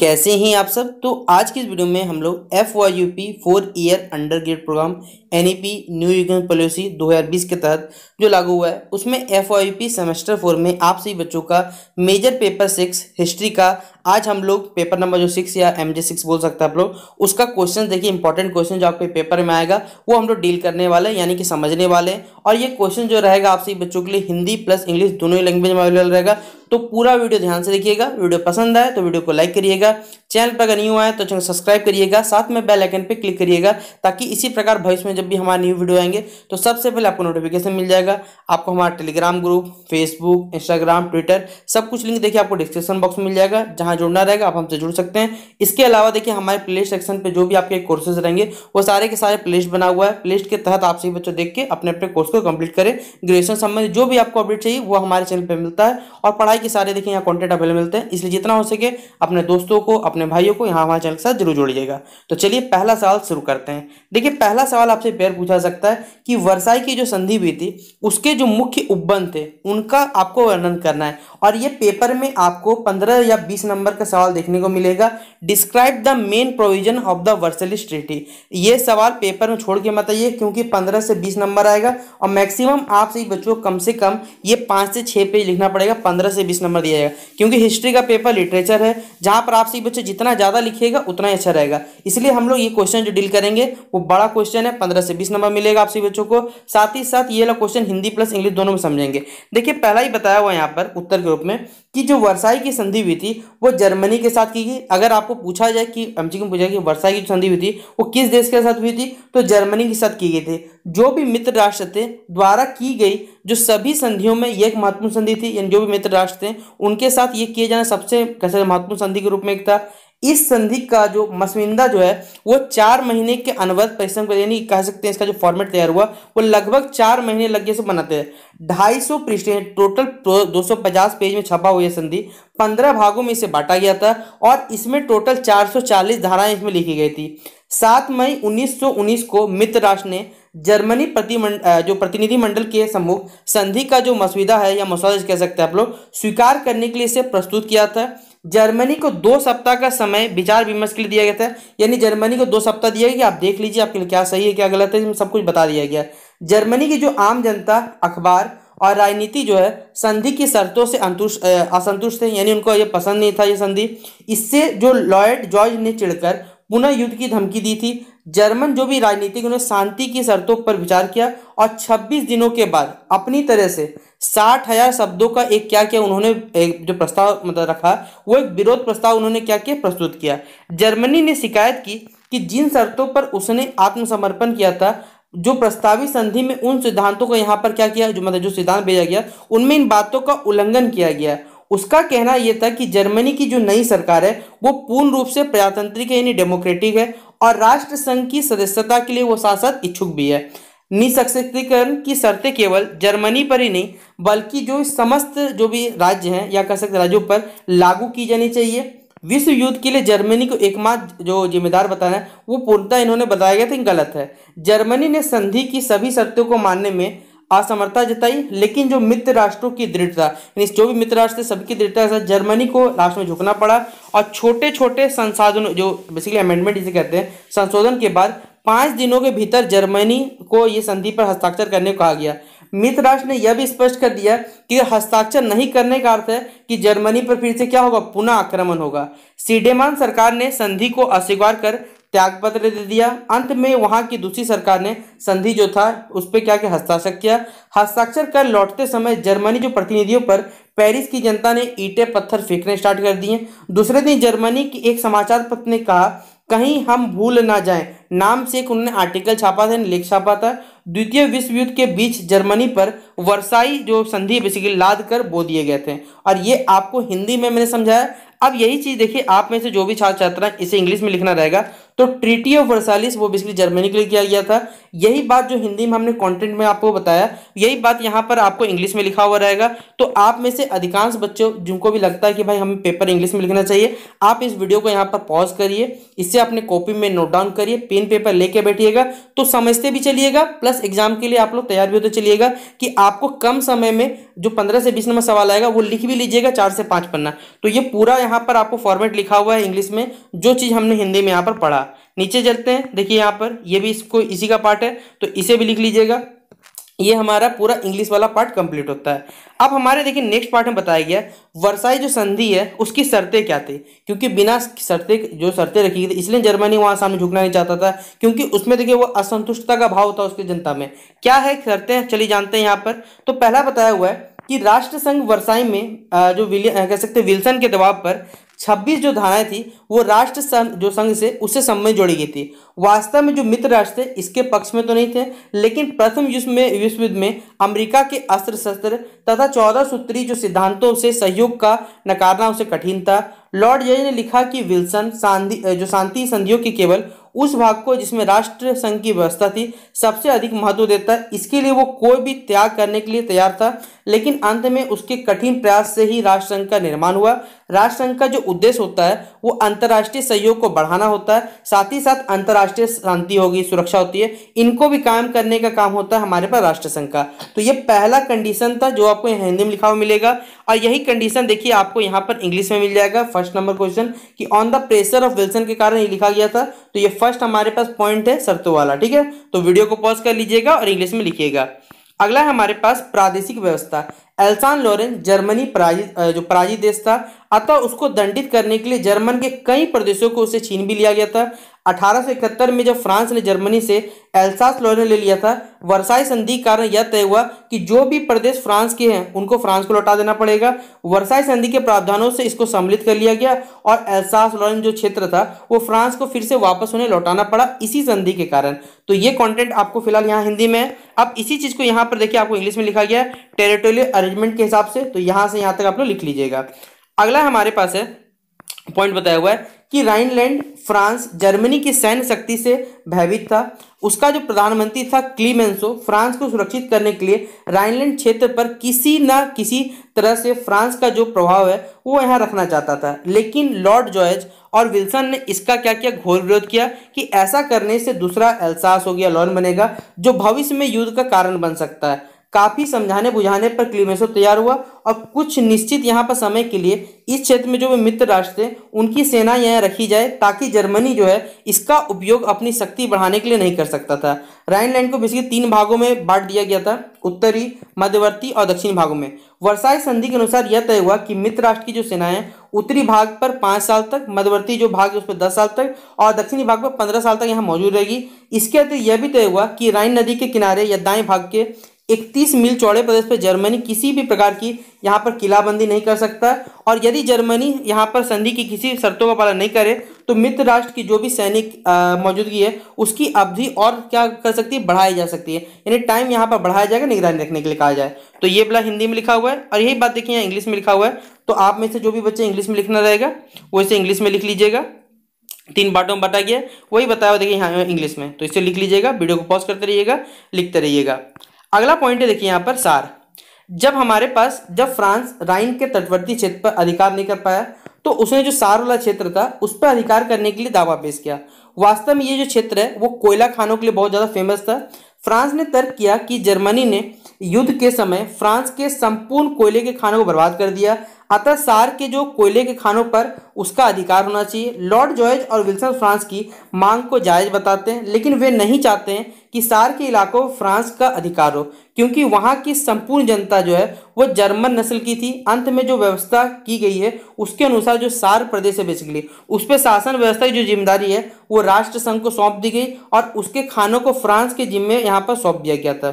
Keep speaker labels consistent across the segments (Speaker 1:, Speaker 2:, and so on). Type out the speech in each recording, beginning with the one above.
Speaker 1: कैसे हैं आप सब तो आज की इस वीडियो में हम लोग F Y U P four year undergrad programme N E P new यूगन पॉलिसी 2020 के तहत जो लागू हुआ है उसमें F Y U P semester four में आप सभी बच्चों का मेजर पेपर सिक्स हिस्ट्री का आज हम लोग पेपर नंबर जो सिक्स या एम जे सिक्स बोल सकते हैं आप लोग उसका क्वेश्चन देखिए इंपॉर्टेंट क्वेश्चन जो आपके पेपर में आएगा वो हम लोग डील करने वाले हैं यानी कि समझने वाले हैं और ये क्वेश्चन जो रहेगा आपसे बच्चों के लिए हिंदी प्लस इंग्लिश दोनों ही लैंग्वेज में अवेलेबल रहेगा तो पूरा वीडियो ध्यान से देखिएगा वीडियो पसंद आए तो वीडियो को लाइक करिएगा चैनल पर अगर न्यू आए तो चैनल सब्सक्राइब करिएगा साथ में बेल आइकन पर क्लिक करिएगा ताकि इसी प्रकार भविष्य में जब भी हमारे न्यू वीडियो आएंगे तो सबसे पहले आपको नोटिफिकेशन मिल जाएगा आपको हमारा Telegram group Facebook Instagram Twitter सब कुछ लिंक देखिए आपको डिस्क्रिप्शन बॉक्स में मिल जाएगा जहाँ जुड़ना रहेगा आप हमसे जुड़ सकते हैं इसके अलावा देखिए हमारे प्ले सेक्शन पे जो भी आपके कोर्सेज रहेंगे वो सारे के सारे प्ले बना हुआ है प्ले के तहत आप सभी बच्चों देख के अपने अपने कोर्स को कंप्लीट करें ग्रेजुएशन संबंधित जो भी आपको अपडेट चाहिए वो हमारे चैनल पर मिलता है और पढ़ाई के सारे देखिए यहाँ कॉन्टेंट अवेलेबल मिलते हैं इसलिए जितना हो सके अपने दोस्तों को अपने भाइयों को यहाँ हमारे चैनल के साथ जरूर जोड़िएगा तो चलिए पहला सवाल शुरू करते हैं देखिए पहला सवाल आपसे पेयर पूछा सकता है कि वर्षाई की जो संधि भी थी उसके जो मुख्य उपबंध थे उनका आपको वर्णन करना है और ये पेपर में आपको पंद्रह या बीस नंबर नंबर का सवाल देखने को मिलेगा describe the main provision of the Versailles treaty ये सवाल पेपर में छोड़ के मत आइए क्योंकि पंद्रह से बीस नंबर आएगा और मैक्सिमम आप सही बच्चों कम से कम ये पाँच से छः पेज लिखना पड़ेगा पंद्रह से बीस नंबर दिया जाएगा क्योंकि हिस्ट्री का पेपर लिटरेचर है जहाँ पर आप सही बच्चे जितना ज़्यादा लिखेगा उतना अच्छा रहेगा इसलिए हम लोग ये क्वेश्चन जो डील करेंगे वो बड़ा क्वेश्चन है पंद्रह से बीस नंबर मिलेगा आप सही बच्चों को साथ ही साथ ये वाला क्वेश्चन हिंदी प्लस इंग्लिश दोनों में समझेंगे देखिए पहला ही बताया हुआ यहाँ पर उत्तर के रूप में कि जो वर्षाई की संधि हुई थी वो वो जर्मनी के साथ की गई अगर आपको पूछा जाए कि एमसीक्यू में पूछा कि वर्षा की संधि हुई थी वो किस देश के साथ हुई थी तो जर्मनी के साथ की गई थी जो भी मित्र राष्ट्र थे द्वारा की गई जो सभी संधियों में एक महत्वपूर्ण संधि थी यानी जो भी मित्र राष्ट्र थे उनके साथ ये किए जाना सबसे कैसे महत्वपूर्ण संधि के रूप में एक था इस संधि का जो मसविंदा जो है वो चार महीने के अनवध परिश्रम कर यानी कह सकते हैं इसका जो फॉर्मेट तैयार हुआ वो लगभग चार महीने लगे से बनाते हैं ढाई सौ पृष्ठ टोटल दो सौ पचास पेज में छपा हुआ यह संधि पंद्रह भागों में इसे बांटा गया था और इसमें टोटल चार सौ चालीस धाराएं इसमें लिखी गई थी सात मई उन्नीस को मित्र राष्ट्र ने जर्मनी प्रतिमंड जो प्रतिनिधिमंडल के सम्मुख संधि का जो मसविदा है या मसौदा कह सकते हैं आप लोग स्वीकार करने के लिए इसे प्रस्तुत किया था जर्मनी को दो सप्ताह का समय विचार विमर्श के लिए दिया गया था यानी जर्मनी को दो सप्ताह दिया गया आप देख लीजिए आपके लिए क्या सही है क्या गलत है सब कुछ बता दिया गया जर्मनी की जो आम जनता अखबार और राजनीति जो है संधि की शर्तों से अंतुष्ट असंतुष्ट थे यानी उनको ये पसंद नहीं था ये संधि इससे जो लॉयड जॉर्ज ने चिड़कर पुनः युद्ध की धमकी दी थी जर्मन जो भी राजनीतिक उन्होंने शांति की शर्तों पर विचार किया और 26 दिनों के बाद अपनी तरह से साठ हजार शब्दों का एक क्या किया उन्होंने एक जो प्रस्ताव मतलब रखा वो एक विरोध प्रस्ताव उन्होंने क्या किया प्रस्तुत किया जर्मनी ने शिकायत की कि जिन शर्तों पर उसने आत्मसमर्पण किया था जो प्रस्तावित संधि में उन सिद्धांतों को यहाँ पर क्या किया जो मतलब जो सिद्धांत भेजा गया उनमें इन बातों का उल्लंघन किया गया उसका कहना यह था कि जर्मनी की जो नई सरकार है वो पूर्ण रूप से प्रजातंत्रिक है यानी डेमोक्रेटिक है और राष्ट्र संघ की सदस्यता के लिए वो साथ साथ इच्छुक भी है निशक्तिकरण की शर्तें केवल जर्मनी पर ही नहीं बल्कि जो समस्त जो भी राज्य हैं या कह सकते राज्यों पर लागू की जानी चाहिए विश्व युद्ध के लिए जर्मनी को एकमात्र जो जिम्मेदार बताना है वो पूर्णतः इन्होंने बताया गया था गलत है जर्मनी ने संधि की सभी शर्तों को मानने में असमर्थता जताई लेकिन जो मित्र राष्ट्रों की दृढ़ता यानी जो भी मित्र राष्ट्र थे सबकी दृढ़ता के जर्मनी को लास्ट में झुकना पड़ा और छोटे छोटे संसाधन जो बेसिकली अमेंडमेंट जिसे कहते हैं संशोधन के बाद पाँच दिनों के भीतर जर्मनी को ये संधि पर हस्ताक्षर करने को कहा गया मित्र राष्ट्र ने यह भी स्पष्ट कर दिया कि हस्ताक्षर नहीं करने का अर्थ है कि जर्मनी पर फिर से क्या होगा पुनः आक्रमण होगा सीडेमान सरकार ने संधि को अस्वीकार कर त्यागपत्र दे दिया अंत में वहां की दूसरी सरकार ने संधि जो था उस पर क्या क्या हस्ताक्षर किया हस्ताक्षर कर लौटते समय जर्मनी जो प्रतिनिधियों पर पेरिस की जनता ने ईटे पत्थर फेंकने स्टार्ट कर दिए दूसरे दिन जर्मनी की एक समाचार पत्र ने कहा कहीं हम भूल ना जाएं नाम से एक उन्होंने आर्टिकल छापा था लेख छापा था द्वितीय विश्व युद्ध के बीच जर्मनी पर वर्षाई जो संधि बेसिकली लाद कर बो दिए गए थे और ये आपको हिंदी में मैंने समझाया अब यही चीज़ देखिए आप में से जो भी छात्र छात्रा इसे इंग्लिश में लिखना रहेगा तो ट्रीटी ऑफ वर्सालिस वो बेसिकली जर्मनी के लिए किया गया था यही बात जो हिंदी में हमने कंटेंट में आपको बताया यही बात यहाँ पर आपको इंग्लिश में लिखा हुआ रहेगा तो आप में से अधिकांश बच्चों जिनको भी लगता है कि भाई हमें पेपर इंग्लिश में लिखना चाहिए आप इस वीडियो को यहाँ पर पॉज करिए इससे अपने कॉपी में नोट डाउन करिए पेन पेपर लेके बैठिएगा तो समझते भी चलिएगा प्लस एग्जाम के लिए आप लोग तैयार भी होते चलिएगा कि आपको कम समय में जो पंद्रह से बीस नंबर सवाल आएगा वो लिख भी लीजिएगा चार से पाँच पन्ना तो ये पूरा यहाँ पर आपको फॉर्मेट लिखा हुआ है इंग्लिश में जो चीज़ हमने हिंदी में यहाँ पर पढ़ा नीचे चलते हैं देखिए यहाँ पर ये भी इसको इसी का पार्ट है तो इसे भी लिख लीजिएगा ये हमारा पूरा इंग्लिश वाला पार्ट कंप्लीट होता है अब हमारे देखिए नेक्स्ट पार्ट में बताया गया वर्षाई जो संधि है उसकी शर्तें क्या थी क्योंकि बिना शर्तें जो शर्तें रखी गई थी इसलिए जर्मनी वहाँ सामने झुकना नहीं चाहता था क्योंकि उसमें देखिए वो असंतुष्टता का भाव था उसकी जनता में क्या है शर्तें चली जानते हैं यहाँ पर तो पहला बताया हुआ है कि राष्ट्र संघ वर्षाई में जो विलियम कह सकते विल्सन के दबाव पर 26 जो धाराएं थी वो राष्ट्र संघ जो संघ से उससे संबंध जोड़ी गई थी वास्तव में जो मित्र राष्ट्र थे इसके पक्ष में तो नहीं थे लेकिन प्रथम युद्ध में विश्व युद्ध में अमेरिका के अस्त्र शस्त्र तथा चौदह सूत्री जो सिद्धांतों से सहयोग का नकारना उसे कठिन था लॉर्ड जय ने लिखा कि विल्सन शांति जो शांति संधियों की केवल उस भाग को जिसमें राष्ट्र संघ की व्यवस्था थी सबसे अधिक महत्व देता है इसके लिए वो कोई भी त्याग करने के लिए तैयार था लेकिन अंत में उसके कठिन प्रयास से ही राष्ट्र संघ का निर्माण हुआ राष्ट्र संघ का जो उद्देश्य होता है वो अंतर्राष्ट्रीय सहयोग को बढ़ाना होता है साथ ही साथ अंतर्राष्ट्रीय शांति होगी सुरक्षा होती है इनको भी कायम करने का काम होता है हमारे पास राष्ट्र संघ का तो ये पहला कंडीशन था जो आपको हिंदी में लिखा हुआ मिलेगा और यही कंडीशन देखिए आपको यहाँ पर इंग्लिश में मिल जाएगा फर्स्ट नंबर क्वेश्चन कि on the pressure of Wilson के कारण ये लिखा गया था तो ये फर्स्ट फर्स्ट हमारे पास पॉइंट है शर्तों वाला ठीक है तो वीडियो को पॉज कर लीजिएगा और इंग्लिश में लिखिएगा अगला है हमारे पास प्रादेशिक व्यवस्था एल्सान लॉरेंस जर्मनी पराजित जो पराजित देश था अतः उसको दंडित करने के लिए जर्मन के कई प्रदेशों को उसे छीन भी लिया गया था 1871 में जब फ्रांस ने जर्मनी से एल्सास लोरेन ले लिया था वर्साई संधि के कारण यह तय हुआ कि जो भी प्रदेश फ्रांस के हैं उनको फ्रांस को लौटा देना पड़ेगा वर्साई संधि के प्रावधानों से इसको सम्मिलित कर लिया गया और एल्सास लोरेन जो क्षेत्र था वो फ्रांस को फिर से वापस उन्हें लौटाना पड़ा इसी संधि के कारण तो ये कॉन्टेंट आपको फिलहाल यहाँ हिंदी में है अब इसी चीज़ को यहाँ पर देखिए आपको इंग्लिश में लिखा गया है टेरिटोरियल अरेंजमेंट के हिसाब से तो यहाँ से यहाँ तक आप लोग लिख लीजिएगा अगला हमारे पास है पॉइंट बताया हुआ है कि राइनलैंड फ्रांस जर्मनी की सैन्य शक्ति से भयभीत था उसका जो प्रधानमंत्री था क्लीमेंसो फ्रांस को सुरक्षित करने के लिए राइनलैंड क्षेत्र पर किसी न किसी तरह से फ्रांस का जो प्रभाव है वो यहाँ रखना चाहता था लेकिन लॉर्ड जॉर्ज और विल्सन ने इसका क्या किया घोर विरोध किया कि ऐसा करने से दूसरा एहसास हो गया लॉन बनेगा जो भविष्य में युद्ध का कारण बन सकता है काफ़ी समझाने बुझाने पर क्लीमेसो तैयार हुआ और कुछ निश्चित यहाँ पर समय के लिए इस क्षेत्र में जो मित्र राष्ट्र थे उनकी सेना यहाँ रखी जाए ताकि जर्मनी जो है इसका उपयोग अपनी शक्ति बढ़ाने के लिए नहीं कर सकता था राइनलैंड को बेसिकली तीन भागों में बांट दिया गया था उत्तरी मध्यवर्ती और दक्षिण भागों में वर्षाई संधि के अनुसार यह तय हुआ कि मित्र राष्ट्र की जो सेना है उत्तरी भाग पर पाँच साल तक मध्यवर्ती जो भाग है उस पर दस साल तक और दक्षिणी भाग पर पंद्रह साल तक यहाँ मौजूद रहेगी इसके अतिरिक्त यह भी तय हुआ कि राइन नदी के किनारे या दाएं भाग के इकतीस मील चौड़े प्रदेश पर जर्मनी किसी भी प्रकार की यहाँ पर किलाबंदी नहीं कर सकता और यदि जर्मनी यहाँ पर संधि की किसी शर्तों का पालन नहीं करे तो मित्र राष्ट्र की जो भी सैनिक मौजूदगी है उसकी अवधि और क्या कर सकती है बढ़ाई जा सकती है यानी टाइम यहाँ पर बढ़ाया जाएगा निगरानी रखने के लिए कहा जाए तो ये वाला हिंदी में लिखा हुआ है और यही बात देखिए यहाँ इंग्लिश में लिखा हुआ है तो आप में से जो भी बच्चे इंग्लिश में लिखना रहेगा वो इसे इंग्लिश में लिख लीजिएगा तीन बाटों में बांटा गया वही बताया देखिए यहाँ इंग्लिश में तो इसे लिख लीजिएगा वीडियो को पॉज करते रहिएगा लिखते रहिएगा अगला पॉइंट है देखिए यहाँ पर सार जब हमारे पास जब फ्रांस राइन के तटवर्ती क्षेत्र पर अधिकार नहीं कर पाया तो उसने जो सार वाला क्षेत्र था उस पर अधिकार करने के लिए दावा पेश किया वास्तव में ये जो क्षेत्र है वो कोयला खानों के लिए बहुत ज़्यादा फेमस था फ्रांस ने तर्क किया कि जर्मनी ने युद्ध के समय फ्रांस के संपूर्ण कोयले के खानों को बर्बाद कर दिया अतः सार के जो कोयले के खानों पर उसका अधिकार होना चाहिए लॉर्ड जॉर्ज और विल्सन फ्रांस की मांग को जायज़ बताते हैं लेकिन वे नहीं चाहते हैं कि सार के इलाकों फ्रांस का अधिकार हो क्योंकि वहाँ की संपूर्ण जनता जो है वो जर्मन नस्ल की थी अंत में जो व्यवस्था की गई है उसके अनुसार जो सार प्रदेश है बेसिकली उस पर शासन व्यवस्था की जो जिम्मेदारी है वो राष्ट्र संघ को सौंप दी गई और उसके खानों को फ्रांस के जिम्मे यहाँ पर सौंप दिया गया था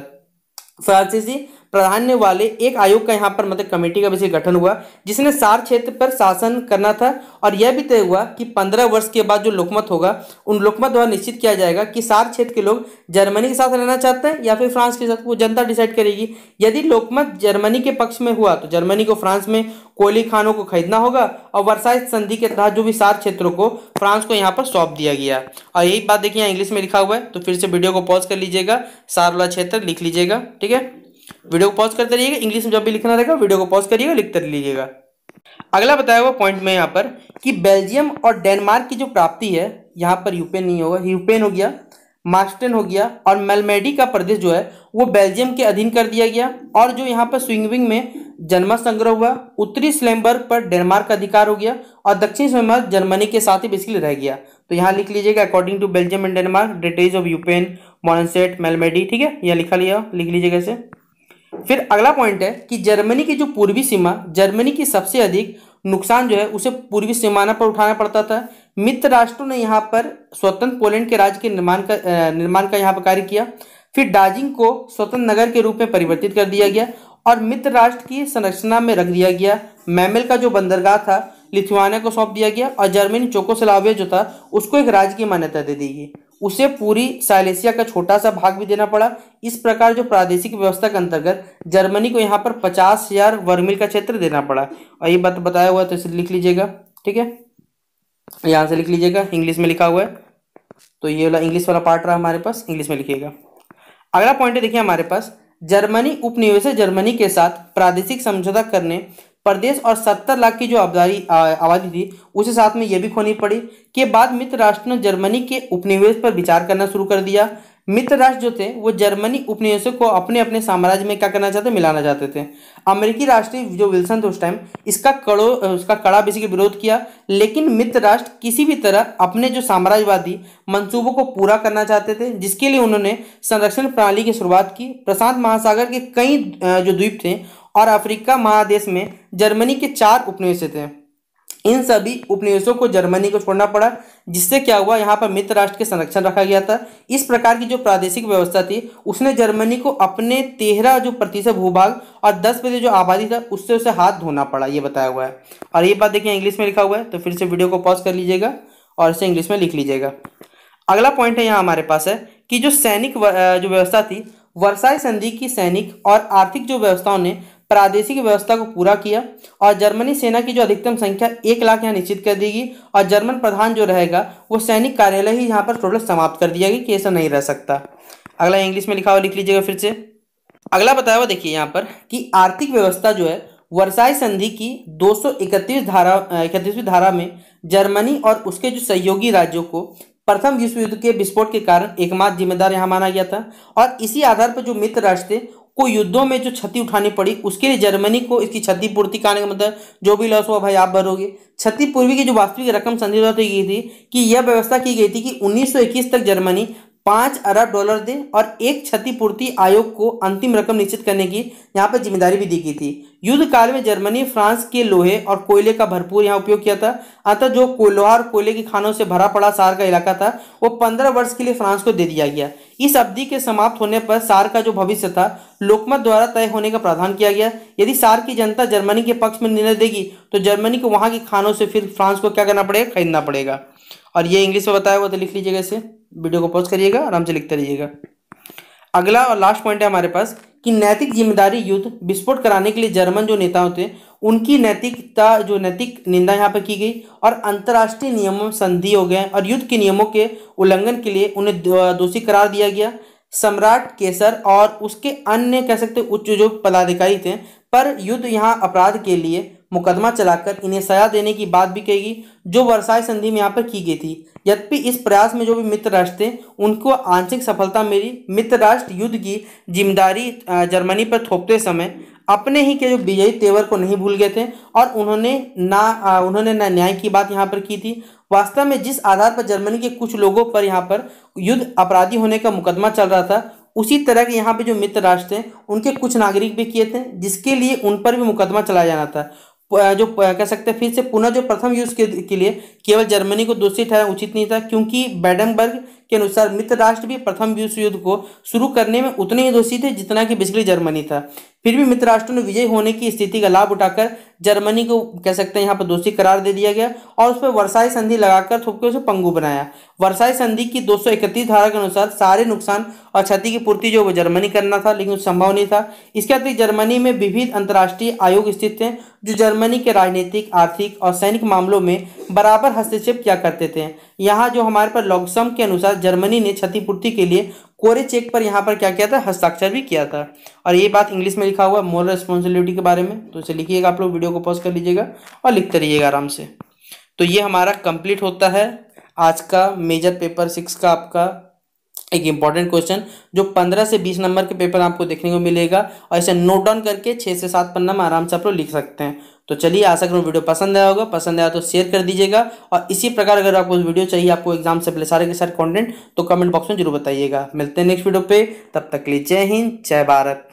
Speaker 1: फ्रांसीसी प्राधान्य वाले एक आयोग का यहाँ पर मतलब कमेटी का वैसे गठन हुआ जिसने सार क्षेत्र पर शासन करना था और यह भी तय हुआ कि पंद्रह वर्ष के बाद जो लोकमत होगा उन लोकमत द्वारा निश्चित किया जाएगा कि सार क्षेत्र के लोग जर्मनी के साथ रहना चाहते हैं या फिर फ्रांस के साथ वो जनता डिसाइड करेगी यदि लोकमत जर्मनी के पक्ष में हुआ तो जर्मनी को फ्रांस में कोयली खानों को खरीदना होगा और वर्षाई संधि के तहत जो भी सार क्षेत्रों को फ्रांस को यहाँ पर सौंप दिया गया और यही बात देखिए यहाँ इंग्लिश में लिखा हुआ है तो फिर से वीडियो को पॉज कर लीजिएगा सार वाला क्षेत्र लिख लीजिएगा ठीक है वीडियो को पॉज करते रहिएगा इंग्लिश में जब भी लिखना रहेगा वीडियो को पॉज करिएगा लिखते लीजिएगा अगला बताया हुआ पॉइंट में यहाँ पर कि बेल्जियम और डेनमार्क की जो प्राप्ति है यहाँ पर यूपेन नहीं होगा यूपेन हो गया मास्टन हो गया और मेलमेडी का प्रदेश जो है वो बेल्जियम के अधीन कर दिया गया और जो यहाँ पर स्विंगविंग में जन्म संग्रह हुआ उत्तरी स्लेमबर्ग पर डेनमार्क का अधिकार हो गया और दक्षिण स्लेम्बर्ग जर्मनी के साथ ही बेसिकली रह गया तो यहाँ लिख लीजिएगा according to Belgium and Denmark डिटेज ऑफ यूपेन मॉनसेट मेलमेडी ठीक है यह लिखा लिया लिख लीजिएगा इसे फिर अगला पॉइंट है कि जर्मनी की जो पूर्वी सीमा जर्मनी की सबसे अधिक नुकसान जो है उसे पूर्वी सीमाना पर उठाना पड़ता था मित्र राष्ट्रों ने यहाँ पर स्वतंत्र पोलैंड के राज्य के निर्माण का निर्माण का यहाँ पर कार्य किया फिर डाजिंग को स्वतंत्र नगर के रूप में परिवर्तित कर दिया गया और मित्र राष्ट्र की संरचना में रख दिया गया मैमेल का जो बंदरगाह था लिथुआनिया को सौंप दिया गया और जर्मनी चोकोसलाविया जो था उसको एक राज्य की मान्यता दे दी गई उसे पूरी साइलेसिया का छोटा सा भाग भी देना पड़ा इस प्रकार जो प्रादेशिक व्यवस्था के अंतर्गत जर्मनी को यहाँ पर पचास हजार वर्मिल का क्षेत्र देना पड़ा और ये बात बताया हुआ तो इसे लिख लीजिएगा ठीक है यहाँ से लिख लीजिएगा इंग्लिश में लिखा हुआ है तो ये वाला इंग्लिश वाला पार्ट रहा हमारे पास इंग्लिश में लिखिएगा अगला पॉइंट देखिए हमारे पास जर्मनी उपनिवेश जर्मनी के साथ प्रादेशिक समझौता करने प्रदेश और सत्तर लाख की जो आबादी आबादी थी उसे साथ में यह भी खोनी पड़ी के बाद मित्र राष्ट्र ने जर्मनी के उपनिवेश पर विचार करना शुरू कर दिया मित्र राष्ट्र जो थे वो जर्मनी उपनिवेशों को अपने अपने साम्राज्य में क्या करना चाहते मिलाना चाहते थे अमेरिकी राष्ट्रीय जो विल्सन थे उस टाइम इसका कड़ो उसका कड़ा बेसिकली विरोध किया लेकिन मित्र राष्ट्र किसी भी तरह अपने जो साम्राज्यवादी मंसूबों को पूरा करना चाहते थे जिसके लिए उन्होंने संरक्षण प्रणाली की शुरुआत की प्रशांत महासागर के कई जो द्वीप थे और अफ्रीका महादेश में जर्मनी के चार उपनिवेश थे इन सभी उपनिवेशों को जर्मनी को छोड़ना पड़ा जिससे क्या हुआ यहाँ पर मित्र राष्ट्र के संरक्षण रखा गया था इस प्रकार की जो प्रादेशिक व्यवस्था थी उसने जर्मनी को अपने तेरह जो प्रतिशत भूभाग और दस प्रतिशत जो आबादी था उससे उसे हाथ धोना पड़ा ये बताया हुआ है और ये बात देखिए इंग्लिश में लिखा हुआ है तो फिर से वीडियो को पॉज कर लीजिएगा और इसे इंग्लिश में लिख लीजिएगा अगला पॉइंट है यहाँ हमारे पास है कि जो सैनिक जो व्यवस्था थी वर्षाई संधि की सैनिक और आर्थिक जो व्यवस्थाओं ने प्रादेशिक व्यवस्था को पूरा किया और जर्मनी सेना की जो अधिकतम संख्या एक लाख यहाँ निश्चित कर दी गई और जर्मन प्रधान जो रहेगा वो सैनिक कार्यालय ही यहाँ पर टोटल समाप्त कर दिया गया कि ऐसा नहीं रह सकता अगला इंग्लिश में लिखा हुआ लिख लीजिएगा फिर से अगला बताया हुआ देखिए यहाँ पर कि आर्थिक व्यवस्था जो है वर्षाई संधि की दो धारा इकतीसवीं धारा में जर्मनी और उसके जो सहयोगी राज्यों को प्रथम विश्व युद्ध के विस्फोट के कारण एकमात्र जिम्मेदार यहाँ माना गया था और इसी आधार पर जो मित्र राष्ट्र थे को युद्धों में जो क्षति उठानी पड़ी उसके लिए जर्मनी को इसकी क्षतिपूर्ति कराने का मतलब जो भी लॉस हुआ भाई आप भरोगे क्षतिपूर्वी की जो वास्तविक रकम संधि तो ये थी कि यह व्यवस्था की गई थी कि 1921 तक जर्मनी पाँच अरब डॉलर दें और एक क्षतिपूर्ति आयोग को अंतिम रकम निश्चित करने की यहाँ पर जिम्मेदारी भी दी गई थी युद्ध काल में जर्मनी फ्रांस के लोहे और कोयले का भरपूर यहाँ उपयोग किया था अतः जो लोहा और कोयले की खानों से भरा पड़ा सार का इलाका था वो पंद्रह वर्ष के लिए फ्रांस को दे दिया गया इस अवधि के समाप्त होने पर सार का जो भविष्य था लोकमत द्वारा तय होने का प्रावधान किया गया यदि सार की जनता जर्मनी के पक्ष में निर्णय देगी तो जर्मनी को वहां की खानों से फिर फ्रांस को क्या करना पड़ेगा खरीदना पड़ेगा और ये इंग्लिश में बताया हुआ तो लिख लीजिएगा इसे वीडियो को पॉज करिएगा आराम से लिखते रहिएगा अगला और लास्ट पॉइंट है हमारे पास कि नैतिक जिम्मेदारी युद्ध विस्फोट कराने के लिए जर्मन जो नेता होते हैं उनकी नैतिकता जो नैतिक निंदा यहाँ पर की गई और अंतर्राष्ट्रीय नियमों संधि हो गए और युद्ध के नियमों के उल्लंघन के लिए उन्हें दोषी करार दिया गया सम्राट केसर और उसके अन्य कह सकते उच्च जो पदाधिकारी थे पर युद्ध यहाँ अपराध के लिए मुकदमा चलाकर इन्हें सजा देने की बात भी कही गई जो वर्षाई संधि में यहाँ पर की गई थी यद्यपि इस प्रयास में जो भी मित्र राष्ट्र थे उनको आंशिक सफलता मिली मित्र राष्ट्र युद्ध की जिम्मेदारी जर्मनी पर थोपते समय अपने ही के जो विजयी तेवर को नहीं भूल गए थे और उन्होंने ना उन्होंने ना न्याय की बात यहाँ पर की थी वास्तव में जिस आधार पर जर्मनी के कुछ लोगों पर यहाँ पर युद्ध अपराधी होने का मुकदमा चल रहा था उसी तरह के यहाँ पे जो मित्र राष्ट्र थे उनके कुछ नागरिक भी किए थे जिसके लिए उन पर भी मुकदमा चलाया जाना था जो कह सकते हैं फिर से पुनः जो प्रथम युद्ध के, लिए केवल जर्मनी को दोषी ठहरा उचित नहीं था क्योंकि बैडनबर्ग के अनुसार मित्र राष्ट्र भी प्रथम विश्व युद्ध को शुरू करने में उतने ही दोषी थे जितना कि बिजली जर्मनी था फिर भी मित्र राष्ट्र ने विजय होने की स्थिति का लाभ उठाकर जर्मनी को कह सकते हैं यहाँ पर दोषी करार दे दिया गया और उस पर वर्षाई संधि लगाकर थोपके उसे पंगू बनाया वर्षाई संधि की दो धारा के अनुसार सारे नुकसान और क्षति की पूर्ति जो वो जर्मनी करना था लेकिन संभव नहीं था इसके अतिरिक्त जर्मनी में विभिन्न अंतर्राष्ट्रीय आयोग स्थित थे जो जर्मनी के राजनीतिक आर्थिक और सैनिक मामलों में बराबर हस्तक्षेप किया करते थे यहाँ जो हमारे पर लॉकसम के अनुसार जर्मनी ने क्षतिपूर्ति के लिए कोरे चेक पर यहाँ पर क्या किया था हस्ताक्षर भी किया था और ये बात इंग्लिश में लिखा हुआ है मोरल रिस्पॉन्सिबिलिटी के बारे में तो इसे लिखिएगा आप लोग वीडियो को पॉज कर लीजिएगा और लिखते रहिएगा आराम से तो ये हमारा कंप्लीट होता है आज का मेजर पेपर सिक्स का आपका एक इम्पॉर्टेंट क्वेश्चन जो पंद्रह से बीस नंबर के पेपर आपको देखने को मिलेगा और इसे नोट डाउन करके छः से सात पन्ना में आराम से आप लोग लिख सकते हैं तो चलिए आशा करूँ वीडियो पसंद आया होगा पसंद आया तो शेयर कर दीजिएगा और इसी प्रकार अगर आपको वीडियो चाहिए आपको एग्जाम से पहले सारे के सारे कॉन्टेंट तो कमेंट बॉक्स में जरूर बताइएगा मिलते हैं नेक्स्ट वीडियो पे तब तक लिए जय हिंद जय भारत